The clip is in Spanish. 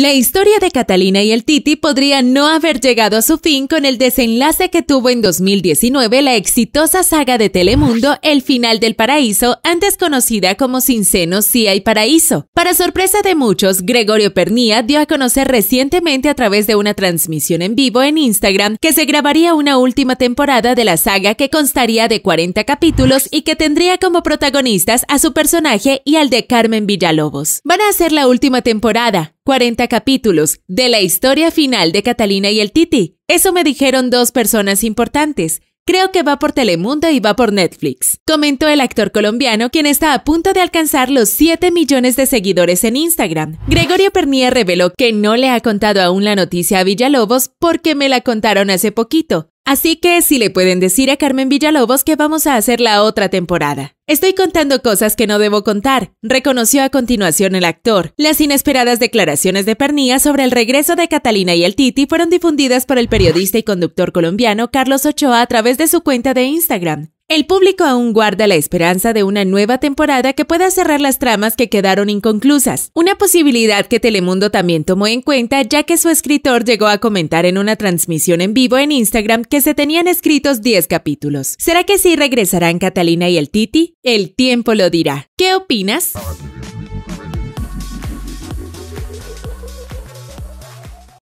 La historia de Catalina y el Titi podría no haber llegado a su fin con el desenlace que tuvo en 2019 la exitosa saga de Telemundo El Final del Paraíso, antes conocida como Sin Si Hay Paraíso. Para sorpresa de muchos, Gregorio Pernía dio a conocer recientemente a través de una transmisión en vivo en Instagram que se grabaría una última temporada de la saga que constaría de 40 capítulos y que tendría como protagonistas a su personaje y al de Carmen Villalobos. Van a ser la última temporada. 40 capítulos de la historia final de Catalina y el Titi. Eso me dijeron dos personas importantes. Creo que va por Telemundo y va por Netflix, comentó el actor colombiano quien está a punto de alcanzar los 7 millones de seguidores en Instagram. Gregorio Pernier reveló que no le ha contado aún la noticia a Villalobos porque me la contaron hace poquito. Así que si le pueden decir a Carmen Villalobos que vamos a hacer la otra temporada. Estoy contando cosas que no debo contar, reconoció a continuación el actor. Las inesperadas declaraciones de Pernía sobre el regreso de Catalina y el Titi fueron difundidas por el periodista y conductor colombiano Carlos Ochoa a través de su cuenta de Instagram. El público aún guarda la esperanza de una nueva temporada que pueda cerrar las tramas que quedaron inconclusas, una posibilidad que Telemundo también tomó en cuenta ya que su escritor llegó a comentar en una transmisión en vivo en Instagram que se tenían escritos 10 capítulos. ¿Será que sí regresarán Catalina y el Titi? El tiempo lo dirá. ¿Qué opinas?